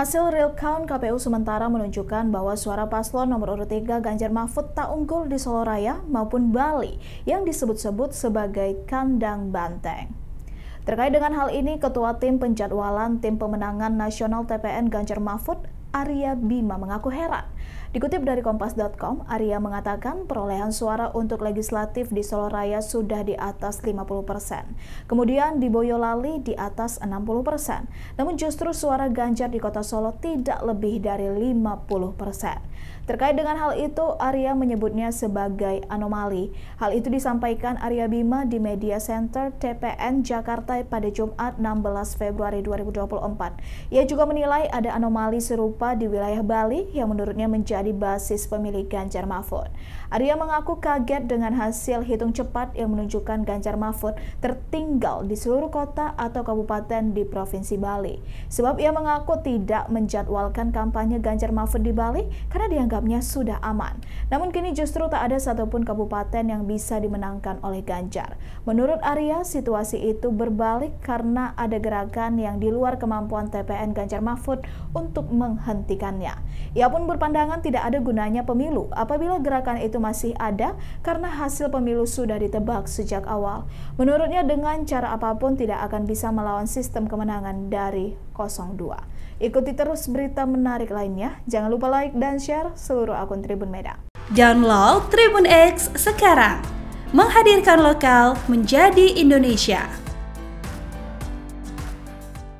Hasil real count KPU sementara menunjukkan bahwa suara paslon nomor urut 3 Ganjar Mahfud tak unggul di Solo Raya maupun Bali yang disebut-sebut sebagai kandang banteng. Terkait dengan hal ini, Ketua Tim Penjadwalan Tim Pemenangan Nasional TPN Ganjar Mahfud Arya Bima mengaku heran. Dikutip dari Kompas.com, Arya mengatakan perolehan suara untuk legislatif di Solo Raya sudah di atas 50 persen. Kemudian di Boyolali di atas 60 persen. Namun justru suara Ganjar di kota Solo tidak lebih dari 50 persen. Terkait dengan hal itu, Arya menyebutnya sebagai anomali. Hal itu disampaikan Arya Bima di Media Center TPN Jakarta pada Jumat 16 Februari 2024. Ia juga menilai ada anomali serupa serupa di wilayah Bali yang menurutnya menjadi basis pemilih Ganjar Mahfud. Arya mengaku kaget dengan hasil hitung cepat yang menunjukkan Ganjar Mahfud tertinggal di seluruh kota atau kabupaten di Provinsi Bali. Sebab ia mengaku tidak menjadwalkan kampanye Ganjar Mahfud di Bali karena dianggapnya sudah aman. Namun kini justru tak ada satupun kabupaten yang bisa dimenangkan oleh Ganjar. Menurut Arya, situasi itu berbalik karena ada gerakan yang di luar kemampuan TPN Ganjar Mahfud untuk menghasilkan menghentikannya. Ia pun berpandangan tidak ada gunanya pemilu apabila gerakan itu masih ada karena hasil pemilu sudah ditebak sejak awal. Menurutnya dengan cara apapun tidak akan bisa melawan sistem kemenangan dari 02. Ikuti terus berita menarik lainnya. Jangan lupa like dan share seluruh akun Tribun Medan. Download Tribun X sekarang. Menghadirkan lokal menjadi Indonesia.